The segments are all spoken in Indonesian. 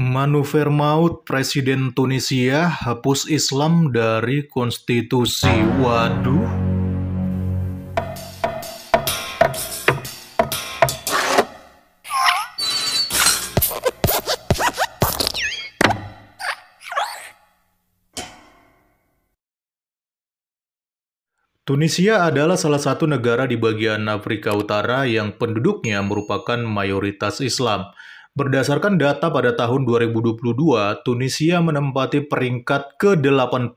Manuver maut Presiden Tunisia hapus Islam dari konstitusi. Waduh. Tunisia adalah salah satu negara di bagian Afrika Utara yang penduduknya merupakan mayoritas Islam. Berdasarkan data pada tahun 2022, Tunisia menempati peringkat ke-80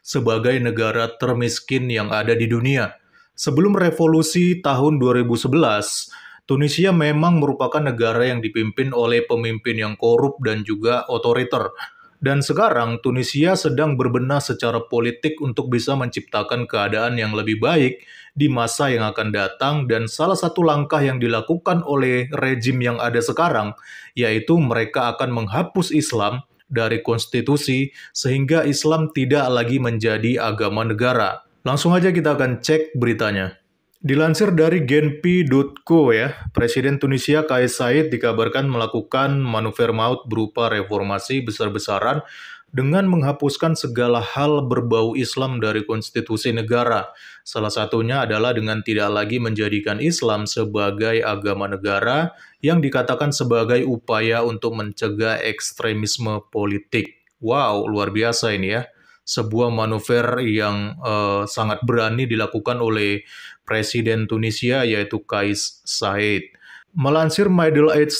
sebagai negara termiskin yang ada di dunia. Sebelum revolusi tahun 2011, Tunisia memang merupakan negara yang dipimpin oleh pemimpin yang korup dan juga otoriter. Dan sekarang Tunisia sedang berbenah secara politik untuk bisa menciptakan keadaan yang lebih baik di masa yang akan datang dan salah satu langkah yang dilakukan oleh rejim yang ada sekarang yaitu mereka akan menghapus Islam dari konstitusi sehingga Islam tidak lagi menjadi agama negara. Langsung aja kita akan cek beritanya. Dilansir dari genpi.co ya, Presiden Tunisia Kais Said dikabarkan melakukan manuver maut berupa reformasi besar-besaran dengan menghapuskan segala hal berbau Islam dari konstitusi negara. Salah satunya adalah dengan tidak lagi menjadikan Islam sebagai agama negara yang dikatakan sebagai upaya untuk mencegah ekstremisme politik. Wow, luar biasa ini ya sebuah manuver yang uh, sangat berani dilakukan oleh Presiden Tunisia yaitu Kais Said. Melansir Middle Middle Age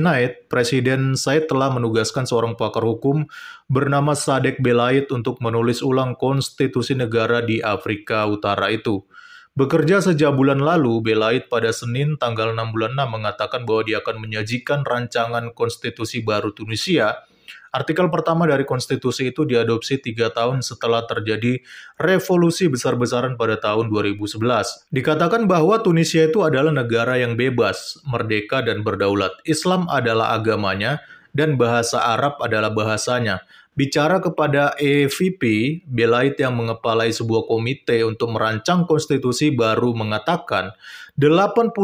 Night, Presiden Said telah menugaskan seorang pakar hukum bernama Sadek Belait untuk menulis ulang konstitusi negara di Afrika Utara itu. Bekerja sejak bulan lalu, Belait pada Senin tanggal 6 bulan 6 mengatakan bahwa dia akan menyajikan rancangan konstitusi baru Tunisia Artikel pertama dari konstitusi itu diadopsi tiga tahun setelah terjadi revolusi besar-besaran pada tahun 2011. Dikatakan bahwa Tunisia itu adalah negara yang bebas, merdeka, dan berdaulat. Islam adalah agamanya, dan bahasa Arab adalah bahasanya. Bicara kepada EVP, Belait yang mengepalai sebuah komite untuk merancang konstitusi baru mengatakan, 80%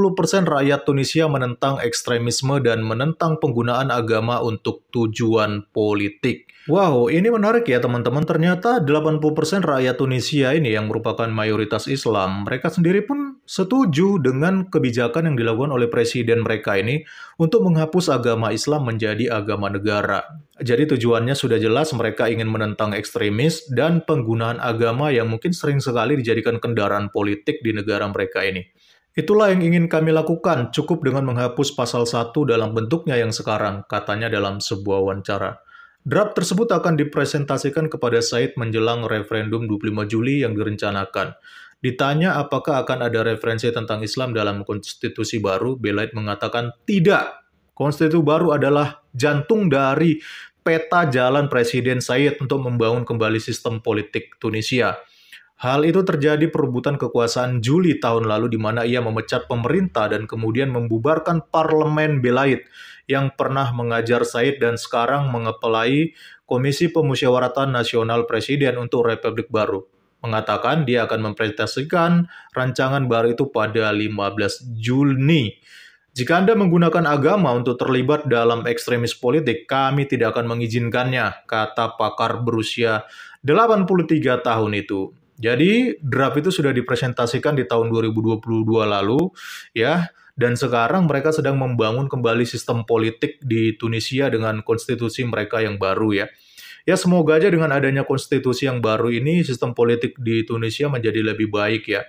rakyat Tunisia menentang ekstremisme dan menentang penggunaan agama untuk tujuan politik. Wow, ini menarik ya teman-teman. Ternyata 80% rakyat Tunisia ini yang merupakan mayoritas Islam, mereka sendiri pun setuju dengan kebijakan yang dilakukan oleh presiden mereka ini untuk menghapus agama Islam menjadi agama negara. Jadi tujuannya sudah jelas mereka ingin menentang ekstremis dan penggunaan agama yang mungkin sering sekali dijadikan kendaraan politik di negara mereka ini. Itulah yang ingin kami lakukan, cukup dengan menghapus pasal 1 dalam bentuknya yang sekarang, katanya dalam sebuah wawancara. Draft tersebut akan dipresentasikan kepada Said menjelang referendum 25 Juli yang direncanakan. Ditanya apakah akan ada referensi tentang Islam dalam konstitusi baru, Belait mengatakan tidak. Konstitusi baru adalah jantung dari peta jalan Presiden Said untuk membangun kembali sistem politik Tunisia. Hal itu terjadi perebutan kekuasaan Juli tahun lalu di mana ia memecat pemerintah dan kemudian membubarkan parlemen Belait yang pernah mengajar Said dan sekarang mengepelai Komisi Pemusyawaratan Nasional Presiden untuk Republik Baru mengatakan dia akan mempresentasikan rancangan baru itu pada 15 Juni. Jika Anda menggunakan agama untuk terlibat dalam ekstremis politik, kami tidak akan mengizinkannya, kata pakar berusia 83 tahun itu. Jadi draft itu sudah dipresentasikan di tahun 2022 lalu ya dan sekarang mereka sedang membangun kembali sistem politik di Tunisia dengan konstitusi mereka yang baru ya. Ya semoga aja dengan adanya konstitusi yang baru ini sistem politik di Tunisia menjadi lebih baik ya.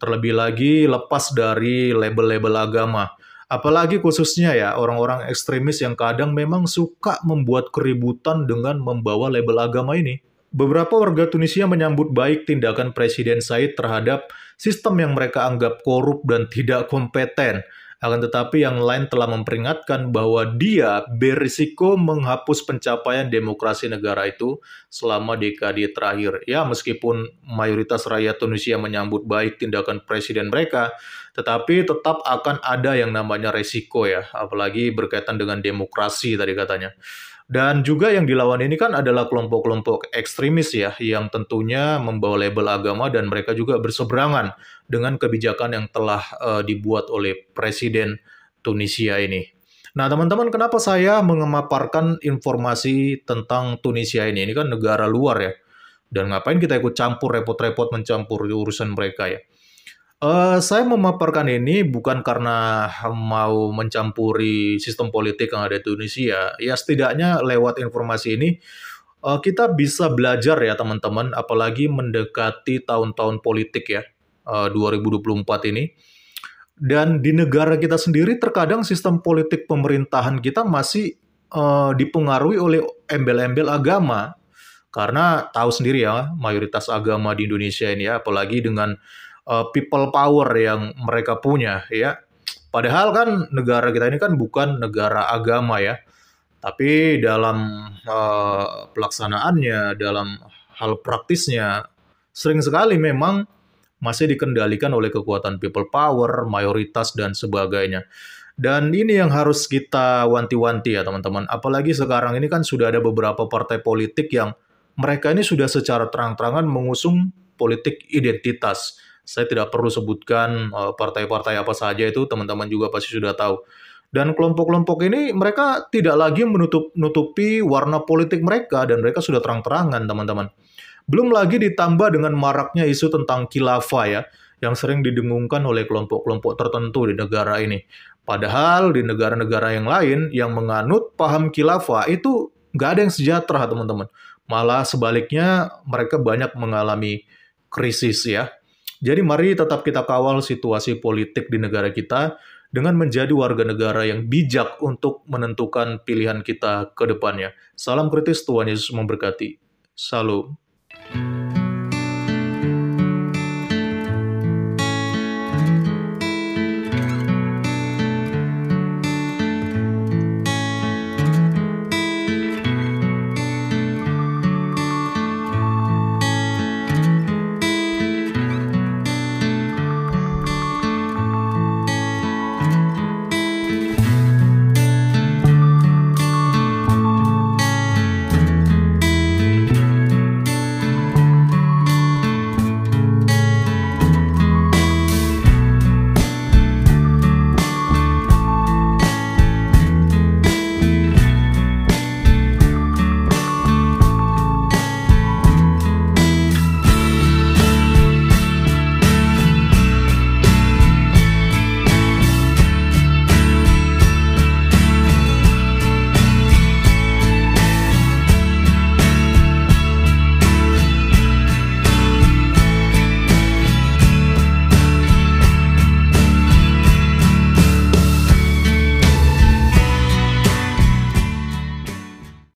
Terlebih lagi lepas dari label-label agama. Apalagi khususnya ya orang-orang ekstremis yang kadang memang suka membuat keributan dengan membawa label agama ini. Beberapa warga Tunisia menyambut baik tindakan Presiden Said terhadap sistem yang mereka anggap korup dan tidak kompeten akan tetapi yang lain telah memperingatkan bahwa dia berisiko menghapus pencapaian demokrasi negara itu selama dekade terakhir. Ya, meskipun mayoritas rakyat Tunisia menyambut baik tindakan presiden mereka, tetapi tetap akan ada yang namanya resiko ya, apalagi berkaitan dengan demokrasi tadi katanya. Dan juga yang dilawan ini kan adalah kelompok-kelompok ekstremis ya, yang tentunya membawa label agama dan mereka juga berseberangan dengan kebijakan yang telah uh, dibuat oleh Presiden Tunisia ini. Nah, teman-teman, kenapa saya mengemaparkan informasi tentang Tunisia ini? Ini kan negara luar ya. Dan ngapain kita ikut campur repot-repot mencampur urusan mereka ya? Uh, saya memaparkan ini bukan karena mau mencampuri sistem politik yang ada di Indonesia. Ya setidaknya lewat informasi ini uh, kita bisa belajar ya teman-teman, apalagi mendekati tahun-tahun politik ya eh, uh, 2024 ini. Dan di negara kita sendiri terkadang sistem politik pemerintahan kita masih uh, dipengaruhi oleh embel-embel agama. Karena tahu sendiri ya, mayoritas agama di Indonesia ini ya, apalagi dengan uh, people power yang mereka punya ya. Padahal kan negara kita ini kan bukan negara agama ya. Tapi dalam uh, pelaksanaannya, dalam hal praktisnya sering sekali memang masih dikendalikan oleh kekuatan people power, mayoritas dan sebagainya. Dan ini yang harus kita wanti-wanti ya teman-teman. Apalagi sekarang ini kan sudah ada beberapa partai politik yang mereka ini sudah secara terang-terangan mengusung politik identitas. Saya tidak perlu sebutkan eh, partai-partai apa saja itu, teman-teman juga pasti sudah tahu. Dan kelompok-kelompok ini mereka tidak lagi menutup-nutupi warna politik mereka dan mereka sudah terang-terangan, teman-teman. Belum lagi ditambah dengan maraknya isu tentang khilafah ya, yang sering didengungkan oleh kelompok-kelompok tertentu di negara ini. Padahal di negara-negara yang lain yang menganut paham khilafah itu nggak ada yang sejahtera, teman-teman. Malah sebaliknya mereka banyak mengalami krisis ya. Jadi mari tetap kita kawal situasi politik di negara kita dengan menjadi warga negara yang bijak untuk menentukan pilihan kita ke depannya. Salam kritis Tuhan Yesus memberkati. Salam.